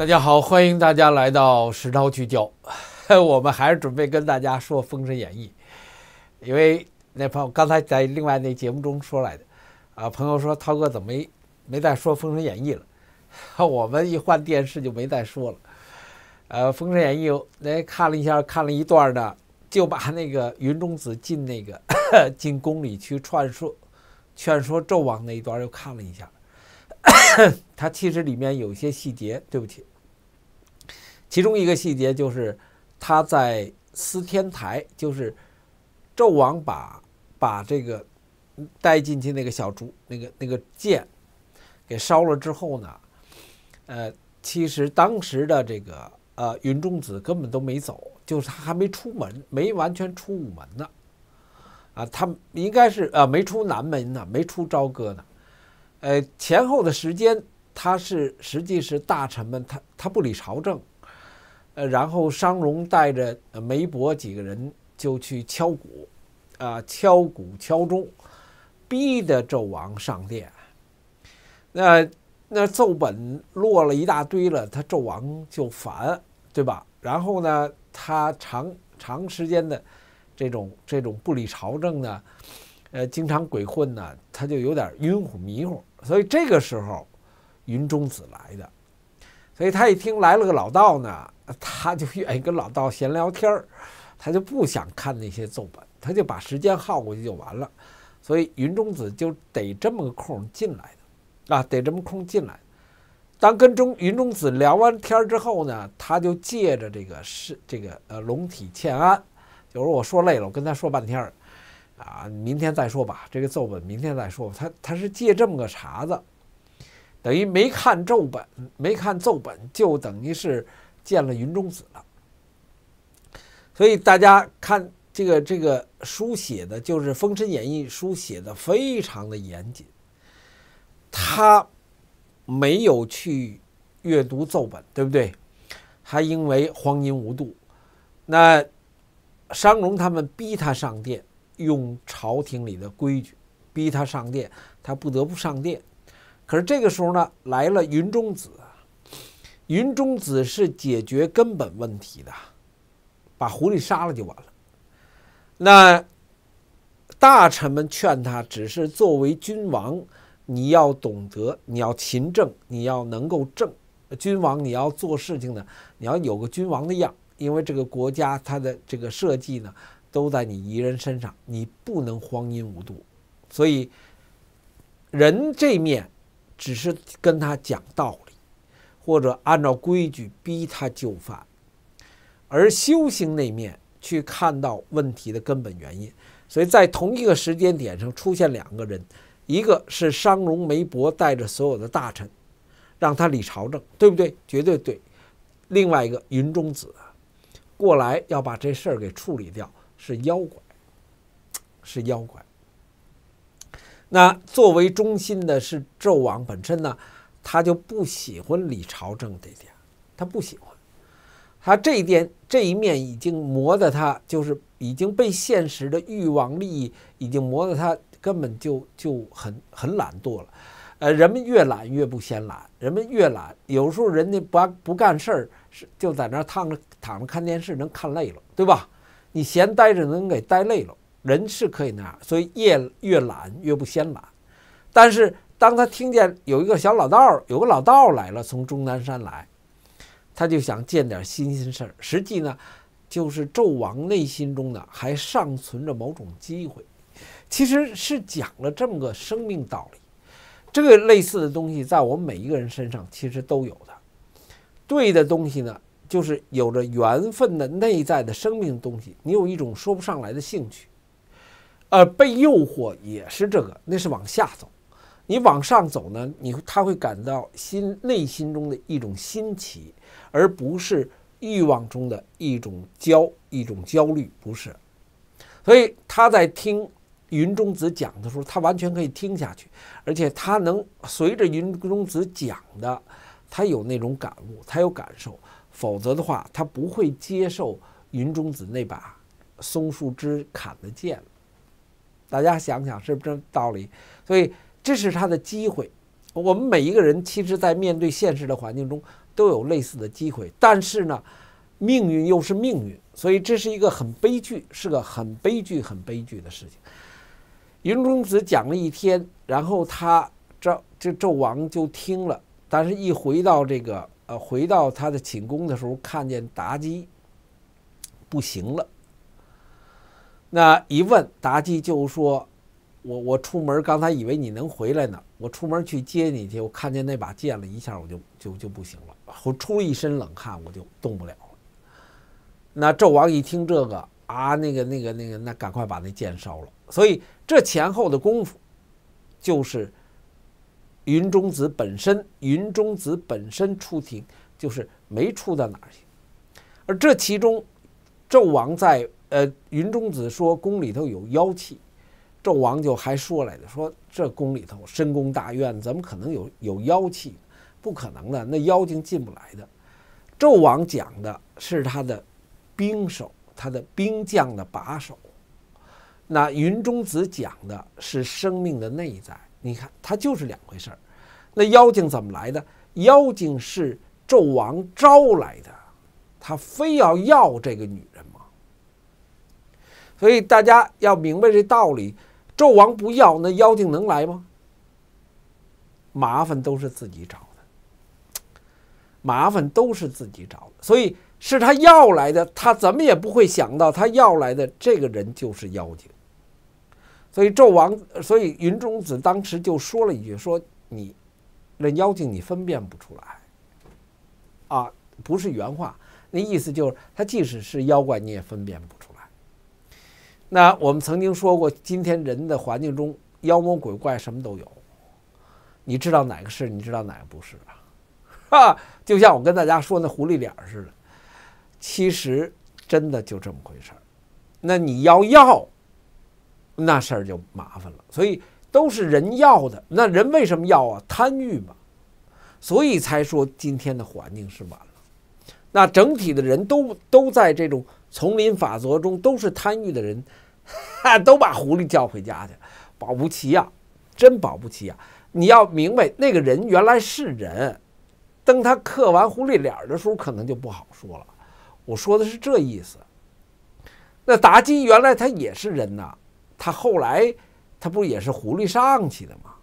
大家好，欢迎大家来到《石涛聚焦》。我们还是准备跟大家说《封神演义》，因为那朋友刚才在另外那节目中说来的啊，朋友说涛哥怎么没没再说《封神演义》了？我们一换电视就没再说了。呃，《封神演义》那来看了一下，看了一段呢，就把那个云中子进那个 进宫里去劝说劝说纣王那一段又看了一下。他其实里面有些细节，对不起。其中一个细节就是他在司天台，就是纣王把把这个带进去那个小猪、那个那个剑给烧了之后呢，呃，其实当时的这个呃云中子根本都没走，就是他还没出门，没完全出午门呢，啊，他应该是呃没出南门呢，没出朝歌呢，呃，前后的时间他是实际是大臣们他他不理朝政。然后商荣带着梅伯几个人就去敲鼓，啊，敲鼓敲钟，逼得纣王上殿。那那奏本落了一大堆了，他纣王就烦，对吧？然后呢，他长长时间的这种这种不理朝政呢，呃，经常鬼混呢，他就有点晕乎迷糊。所以这个时候，云中子来的。所以他一听来了个老道呢，他就愿意跟老道闲聊天儿，他就不想看那些奏本，他就把时间耗过去就完了。所以云中子就得这么个空进来的，啊，得这么空进来。当跟中云中子聊完天之后呢，他就借着这个是这个呃龙体欠安，就是我说累了，我跟他说半天儿，啊，明天再说吧，这个奏本明天再说吧。他他是借这么个茬子。等于没看奏本，没看奏本，就等于是见了云中子了。所以大家看这个这个书写的就是《封神演义》，书写的非常的严谨。他没有去阅读奏本，对不对？还因为荒淫无度，那商容他们逼他上殿，用朝廷里的规矩逼他上殿，他不得不上殿。可是这个时候呢，来了云中子。云中子是解决根本问题的，把狐狸杀了就完了。那大臣们劝他，只是作为君王，你要懂得，你要勤政，你要能够政。君王你要做事情呢，你要有个君王的样，因为这个国家它的这个设计呢，都在你一人身上，你不能荒淫无度。所以，人这面。只是跟他讲道理，或者按照规矩逼他就范，而修行那面去看到问题的根本原因。所以在同一个时间点上出现两个人，一个是商容梅伯带着所有的大臣，让他理朝政，对不对？绝对对。另外一个云中子过来要把这事儿给处理掉，是妖怪，是妖怪。那作为中心的是纣王本身呢，他就不喜欢理朝政这点，他不喜欢。他这一点这一面已经磨得他就是已经被现实的欲望利益已经磨得他根本就就很很懒惰了。呃，人们越懒越不嫌懒，人们越懒有时候人家不不干事儿是就在那儿躺着躺着看电视能看累了，对吧？你闲待着能给待累了。人是可以那样，所以越越懒越不先懒。但是当他听见有一个小老道，有个老道来了，从终南山来，他就想见点新鲜事儿。实际呢，就是纣王内心中呢还尚存着某种机会。其实是讲了这么个生命道理。这个类似的东西，在我们每一个人身上其实都有的。对的东西呢，就是有着缘分的内在的生命东西，你有一种说不上来的兴趣。呃，被诱惑也是这个，那是往下走。你往上走呢，你他会感到心内心中的一种新奇，而不是欲望中的一种焦一种焦虑，不是。所以他在听云中子讲的时候，他完全可以听下去，而且他能随着云中子讲的，他有那种感悟，他有感受。否则的话，他不会接受云中子那把松树枝砍的剑。大家想想是不是这道理？所以这是他的机会。我们每一个人其实，在面对现实的环境中，都有类似的机会。但是呢，命运又是命运，所以这是一个很悲剧，是个很悲剧、很悲剧的事情。云中子讲了一天，然后他这这纣王就听了，但是一回到这个呃，回到他的寝宫的时候，看见妲己不行了。那一问，妲己就说：“我我出门，刚才以为你能回来呢。我出门去接你去，我看见那把剑了，一下我就就就不行了，我出一身冷汗，我就动不了了。”那纣王一听这个啊，那个那个那个，那赶快把那剑烧了。所以这前后的功夫，就是云中子本身，云中子本身出庭就是没出到哪儿去，而这其中，纣王在。呃，云中子说宫里头有妖气，纣王就还说来着，说这宫里头深宫大院怎么可能有有妖气？不可能的，那妖精进不来的。纣王讲的是他的兵手，他的兵将的把手。那云中子讲的是生命的内在。你看，它就是两回事儿。那妖精怎么来的？妖精是纣王招来的，他非要要这个女人吗？所以大家要明白这道理，纣王不要那妖精能来吗？麻烦都是自己找的，麻烦都是自己找的。所以是他要来的，他怎么也不会想到他要来的这个人就是妖精。所以纣王，所以云中子当时就说了一句：说你那妖精你分辨不出来啊，不是原话，那意思就是他即使是妖怪你也分辨不出。那我们曾经说过，今天人的环境中妖魔鬼怪什么都有，你知道哪个是？你知道哪个不是啊？哈，就像我跟大家说那狐狸脸似的，其实真的就这么回事儿。那你要要，那事儿就麻烦了。所以都是人要的，那人为什么要啊？贪欲嘛。所以才说今天的环境是完了。那整体的人都都在这种。丛林法则中都是贪欲的人，哈，都把狐狸叫回家去，保不齐呀，真保不齐呀！你要明白，那个人原来是人，等他刻完狐狸脸的时候，可能就不好说了。我说的是这意思。那妲己原来他也是人呐，他后来他不也是狐狸上去的吗？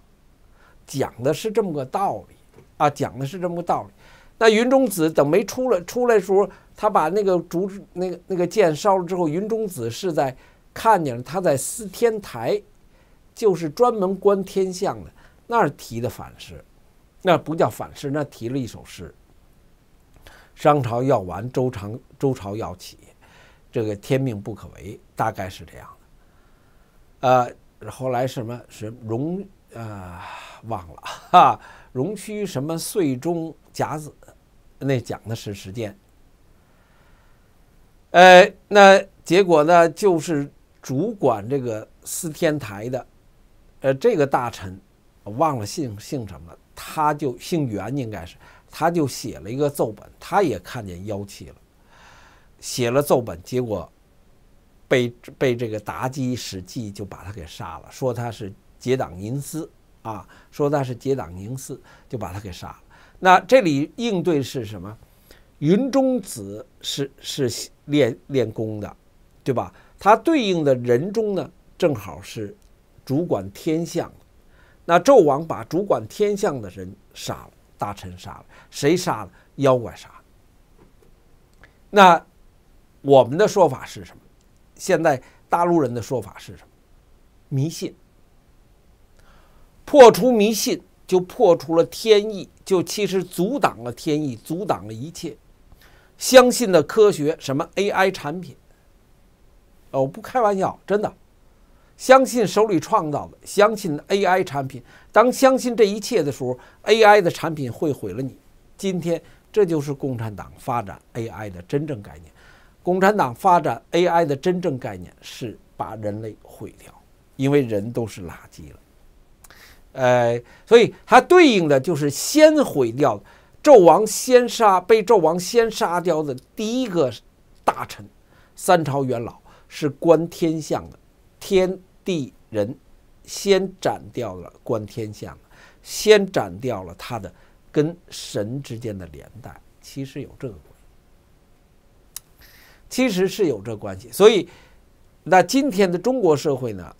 讲的是这么个道理啊，讲的是这么个道理。那云中子等没出来出来的时候。他把那个竹、那个那个剑烧了之后，云中子是在看见了他在司天台，就是专门观天象的那儿提的反诗，那不叫反诗，那提了一首诗。商朝要完，周长周朝要起，这个天命不可违，大概是这样的。呃，后来什么是荣呃忘了哈，荣虚什么岁中甲子，那讲的是时间。呃，那结果呢？就是主管这个司天台的，呃，这个大臣，忘了姓姓什么了，他就姓袁，应该是，他就写了一个奏本，他也看见妖气了，写了奏本，结果被被这个妲己、史记就把他给杀了，说他是结党营私啊，说他是结党营私，就把他给杀了。那这里应对是什么？云中子是是。练练功的，对吧？他对应的人中呢，正好是主管天象。那纣王把主管天象的人杀了，大臣杀了，谁杀了？妖怪杀。那我们的说法是什么？现在大陆人的说法是什么？迷信。破除迷信，就破除了天意，就其实阻挡了天意，阻挡了一切。相信的科学什么 AI 产品？呃，我不开玩笑，真的，相信手里创造的，相信 AI 产品。当相信这一切的时候，AI 的产品会毁了你。今天，这就是共产党发展 AI 的真正概念。共产党发展 AI 的真正概念是把人类毁掉，因为人都是垃圾了。呃，所以它对应的就是先毁掉。纣王先杀被纣王先杀掉的第一个大臣，三朝元老是观天象的，天地人，先斩掉了观天象，先斩掉了他的跟神之间的连带，其实有这个关系，其实是有这关系，所以那今天的中国社会呢，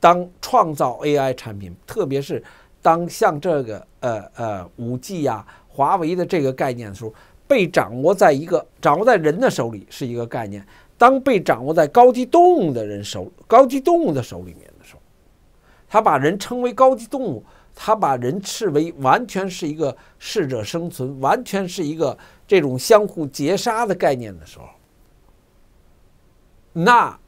当创造 AI 产品，特别是当像这个呃呃五 G 呀。华为的这个概念的时候，被掌握在一个掌握在人的手里是一个概念。当被掌握在高级动物的人手、高级动物的手里面的时候，他把人称为高级动物，他把人视为完全是一个适者生存，完全是一个这种相互截杀的概念的时候，那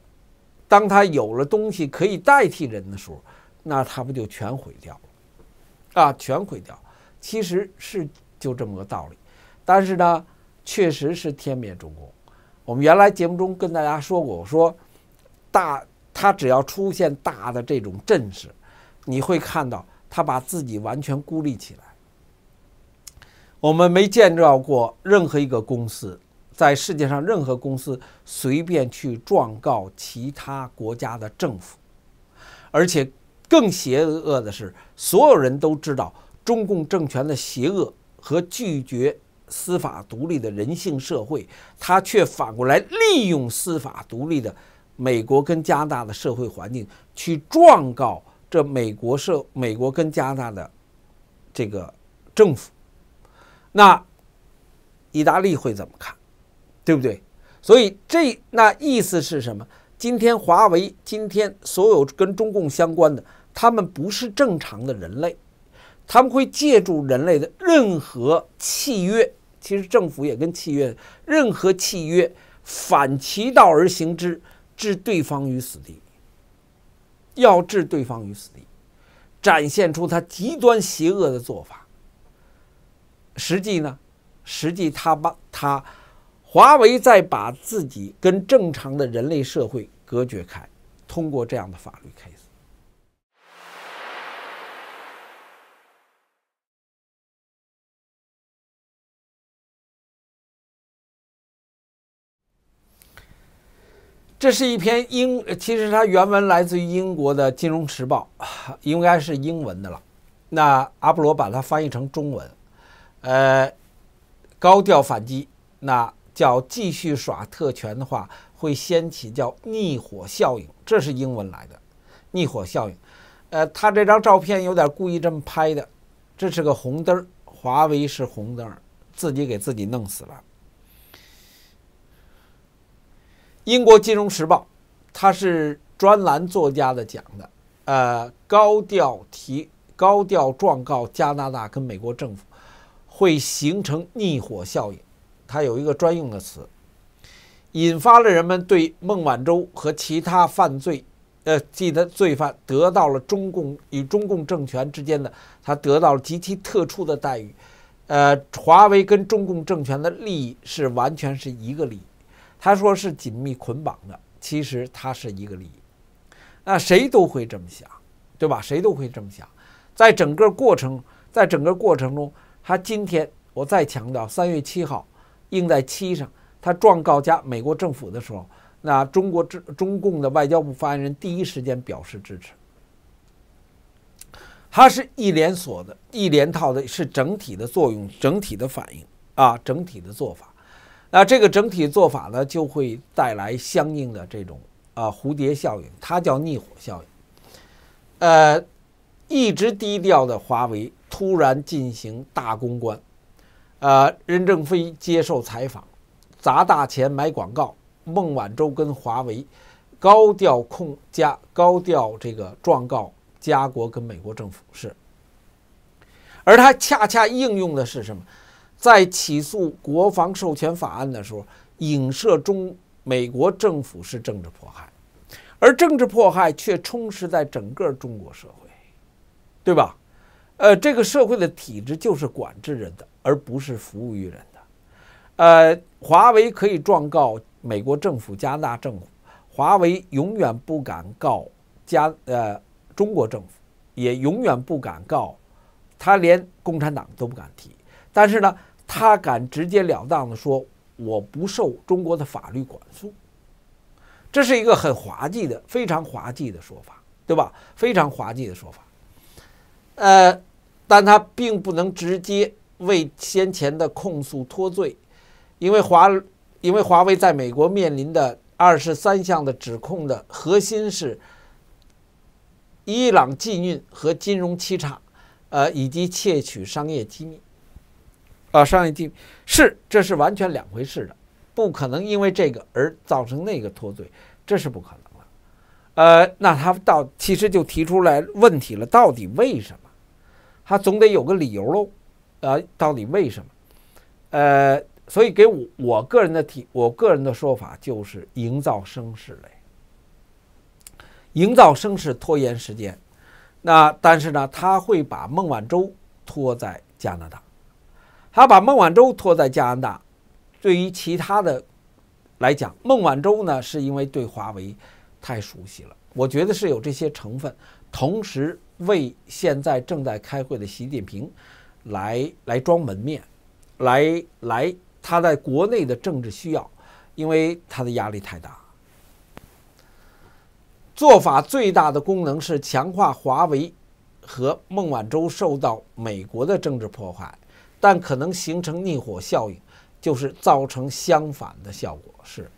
当他有了东西可以代替人的时候，那他不就全毁掉了？啊，全毁掉，其实是。就这么个道理，但是呢，确实是天灭中共。我们原来节目中跟大家说过，我说大他只要出现大的这种阵势，你会看到他把自己完全孤立起来。我们没见到过任何一个公司在世界上任何公司随便去状告其他国家的政府，而且更邪恶的是，所有人都知道中共政权的邪恶。和拒绝司法独立的人性社会，他却反过来利用司法独立的美国跟加拿大的社会环境去状告这美国社、美国跟加拿大的这个政府。那意大利会怎么看？对不对？所以这那意思是什么？今天华为，今天所有跟中共相关的，他们不是正常的人类。他们会借助人类的任何契约，其实政府也跟契约，任何契约反其道而行之，置对方于死地。要置对方于死地，展现出他极端邪恶的做法。实际呢，实际他把他华为在把自己跟正常的人类社会隔绝开，通过这样的法律开。这是一篇英，其实它原文来自于英国的《金融时报》，应该是英文的了。那阿布罗把它翻译成中文，呃，高调反击，那叫继续耍特权的话，会掀起叫逆火效应。这是英文来的，逆火效应。呃，他这张照片有点故意这么拍的，这是个红灯，华为是红灯，自己给自己弄死了。英国金融时报，他是专栏作家的讲的，呃，高调提高调状告加拿大跟美国政府，会形成逆火效应。他有一个专用的词，引发了人们对孟晚舟和其他犯罪，呃，记得罪犯得到了中共与中共政权之间的，他得到了极其特殊的待遇。呃，华为跟中共政权的利益是完全是一个利益。他说是紧密捆绑的，其实它是一个利益，那谁都会这么想，对吧？谁都会这么想。在整个过程，在整个过程中，他今天我再强调，三月七号，应在七上，他状告加美国政府的时候，那中国中中共的外交部发言人第一时间表示支持，它是一连锁的，一连套的，是整体的作用，整体的反应啊，整体的做法。那这个整体做法呢，就会带来相应的这种呃蝴蝶效应，它叫逆火效应。呃，一直低调的华为突然进行大公关，呃，任正非接受采访，砸大钱买广告，孟晚舟跟华为高调控加高调这个状告加国跟美国政府是，而它恰恰应用的是什么？在起诉国防授权法案的时候，影射中美国政府是政治迫害，而政治迫害却充斥在整个中国社会，对吧？呃，这个社会的体制就是管制人的，而不是服务于人的。呃，华为可以状告美国政府、加拿大政府，华为永远不敢告加呃中国政府，也永远不敢告，他连共产党都不敢提。但是呢？他敢直截了当的说我不受中国的法律管束，这是一个很滑稽的、非常滑稽的说法，对吧？非常滑稽的说法。呃，但他并不能直接为先前的控诉脱罪，因为华，因为华为在美国面临的二十三项的指控的核心是伊朗禁运和金融欺诈，呃，以及窃取商业机密。啊，商业机是，这是完全两回事的，不可能因为这个而造成那个脱罪，这是不可能了。呃，那他到其实就提出来问题了，到底为什么？他总得有个理由喽。呃，到底为什么？呃，所以给我我个人的提，我个人的说法就是营造声势嘞，营造声势拖延时间。那但是呢，他会把孟晚舟拖在加拿大。他把孟晚舟拖在加拿大，对于其他的来讲，孟晚舟呢是因为对华为太熟悉了，我觉得是有这些成分，同时为现在正在开会的习近平来来装门面，来来他在国内的政治需要，因为他的压力太大。做法最大的功能是强化华为和孟晚舟受到美国的政治破坏，但可能形成逆火效应，就是造成相反的效果。是，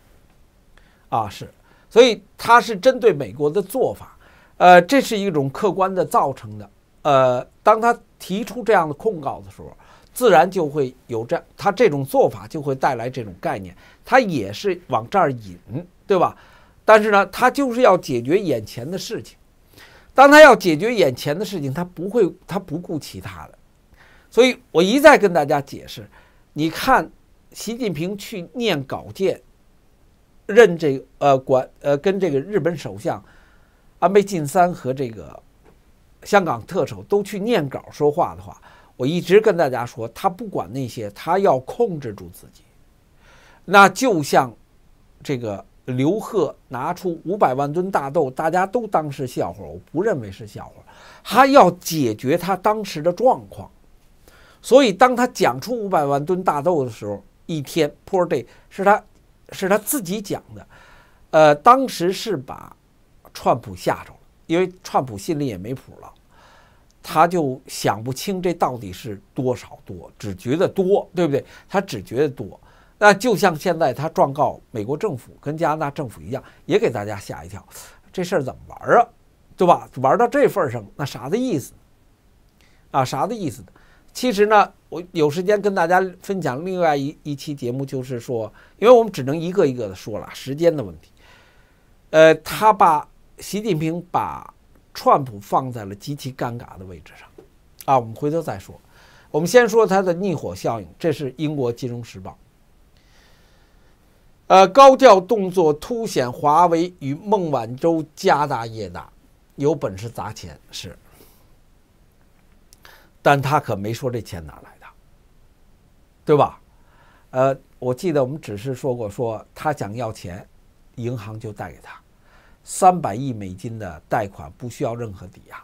啊是，所以它是针对美国的做法，呃，这是一种客观的造成的。呃，当他提出这样的控告的时候，自然就会有这样，他这种做法就会带来这种概念，他也是往这儿引，对吧？但是呢，他就是要解决眼前的事情。当他要解决眼前的事情，他不会，他不顾其他的。所以，我一再跟大家解释，你看，习近平去念稿件，任这呃管呃跟这个日本首相安倍晋三和这个香港特首都去念稿说话的话，我一直跟大家说，他不管那些，他要控制住自己。那就像这个刘鹤拿出五百万吨大豆，大家都当是笑话，我不认为是笑话，他要解决他当时的状况。所以，当他讲出五百万吨大豆的时候，一天 （per day） 是他，是他自己讲的。呃，当时是把川普吓着了，因为川普心里也没谱了，他就想不清这到底是多少多，只觉得多，对不对？他只觉得多。那就像现在他状告美国政府跟加拿大政府一样，也给大家吓一跳。这事儿怎么玩儿啊？对吧？玩到这份儿上，那啥的意思？啊，啥的意思？其实呢，我有时间跟大家分享另外一一期节目，就是说，因为我们只能一个一个的说了，时间的问题。呃，他把习近平把川普放在了极其尴尬的位置上，啊，我们回头再说。我们先说他的逆火效应，这是英国金融时报。呃，高调动作凸显华为与孟晚舟家大业大，有本事砸钱是。但他可没说这钱哪来的，对吧？呃，我记得我们只是说过，说他想要钱，银行就贷给他三百亿美金的贷款，不需要任何抵押，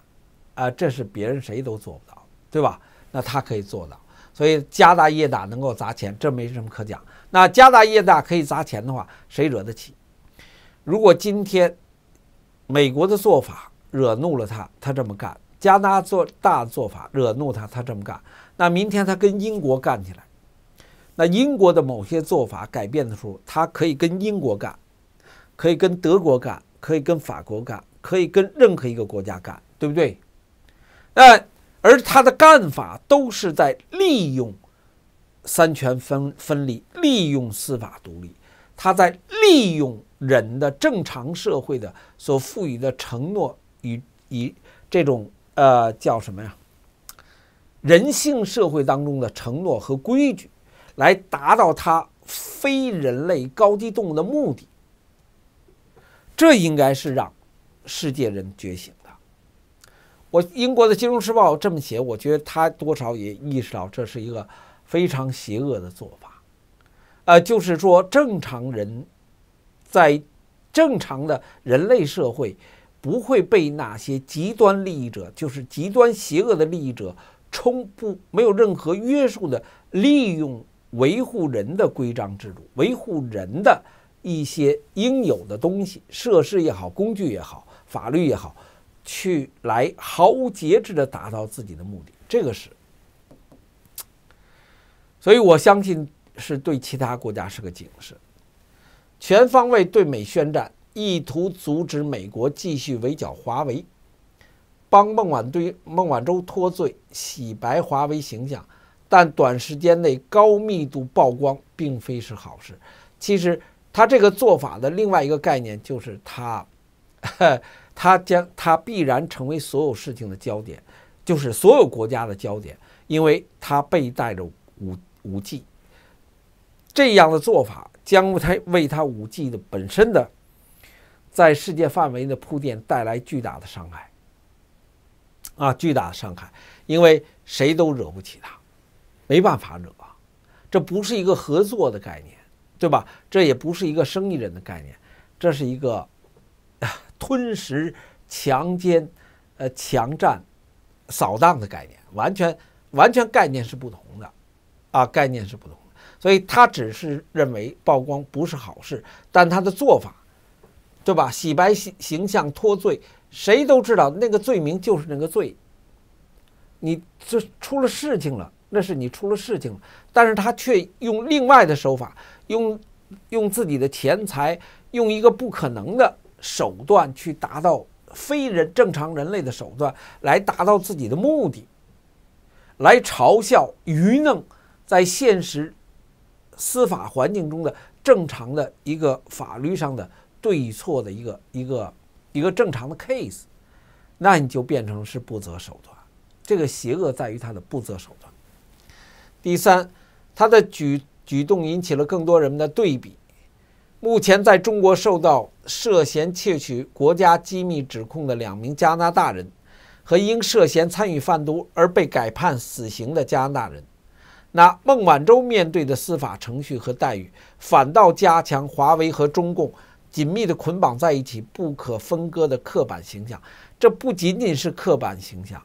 啊，这是别人谁都做不到，对吧？那他可以做到，所以家大业大能够砸钱，这没什么可讲。那家大业大可以砸钱的话，谁惹得起？如果今天美国的做法惹怒了他，他这么干。加拿大做大的做法惹怒他，他这么干。那明天他跟英国干起来，那英国的某些做法改变的时候，他可以跟英国干，可以跟德国干，可以跟法国干，可以跟任何一个国家干，对不对？那而他的干法都是在利用三权分分立，利用司法独立，他在利用人的正常社会的所赋予的承诺与与这种。呃，叫什么呀？人性社会当中的承诺和规矩，来达到他非人类高级动物的目的。这应该是让世界人觉醒的。我英国的《金融时报》这么写，我觉得他多少也意识到这是一个非常邪恶的做法。呃，就是说正常人，在正常的人类社会。不会被那些极端利益者，就是极端邪恶的利益者，充不没有任何约束的利用维护人的规章制度、维护人的一些应有的东西、设施也好、工具也好、法律也好，去来毫无节制的达到自己的目的。这个是，所以我相信是对其他国家是个警示，全方位对美宣战。意图阻止美国继续围剿华为，帮孟晚堆、孟晚舟脱罪、洗白华为形象，但短时间内高密度曝光并非是好事。其实他这个做法的另外一个概念就是，他 他将他必然成为所有事情的焦点，就是所有国家的焦点，因为他背带着五五 G 这样的做法，将他为他五 G 的本身的。在世界范围的铺垫带来巨大的伤害，啊，巨大的伤害，因为谁都惹不起他，没办法惹，这不是一个合作的概念，对吧？这也不是一个生意人的概念，这是一个吞食、强奸、呃强占、扫荡的概念，完全完全概念是不同的，啊，概念是不同的，所以他只是认为曝光不是好事，但他的做法。对吧？洗白形形象脱罪，谁都知道那个罪名就是那个罪。你这出了事情了，那是你出了事情了。但是他却用另外的手法，用用自己的钱财，用一个不可能的手段去达到非人正常人类的手段，来达到自己的目的，来嘲笑愚弄在现实司法环境中的正常的一个法律上的。对错的一个一个一个正常的 case，那你就变成是不择手段。这个邪恶在于他的不择手段。第三，他的举举动引起了更多人们的对比。目前，在中国受到涉嫌窃取国家机密指控的两名加拿大人，和因涉嫌参与贩毒而被改判死刑的加拿大人，那孟晚舟面对的司法程序和待遇，反倒加强华为和中共。紧密的捆绑在一起，不可分割的刻板形象，这不仅仅是刻板形象，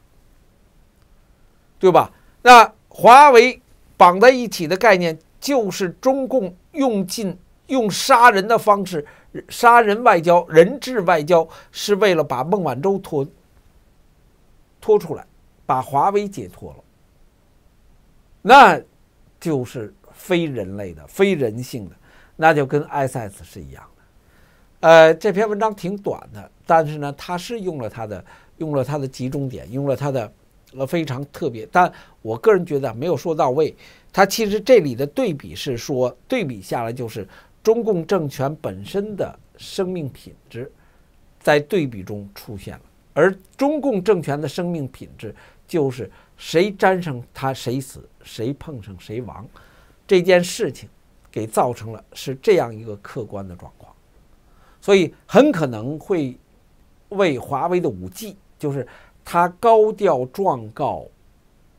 对吧？那华为绑在一起的概念，就是中共用尽用杀人的方式，杀人外交、人质外交，是为了把孟晚舟拖拖出来，把华为解脱了。那，就是非人类的、非人性的，那就跟 S S 是一样。呃，这篇文章挺短的，但是呢，他是用了他的用了他的集中点，用了他的呃非常特别，但我个人觉得没有说到位。他其实这里的对比是说，对比下来就是中共政权本身的生命品质，在对比中出现了，而中共政权的生命品质就是谁沾上它谁死，谁碰上谁亡，这件事情给造成了是这样一个客观的状况。所以很可能会为华为的五 G，就是他高调状告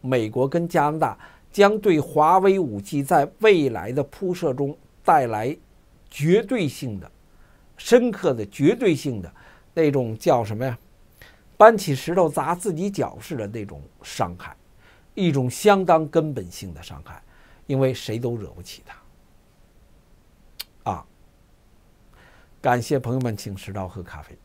美国跟加拿大，将对华为五 G 在未来的铺设中带来绝对性的、深刻的、绝对性的那种叫什么呀？搬起石头砸自己脚似的那种伤害，一种相当根本性的伤害，因为谁都惹不起他。感谢朋友们，请吃到喝咖啡。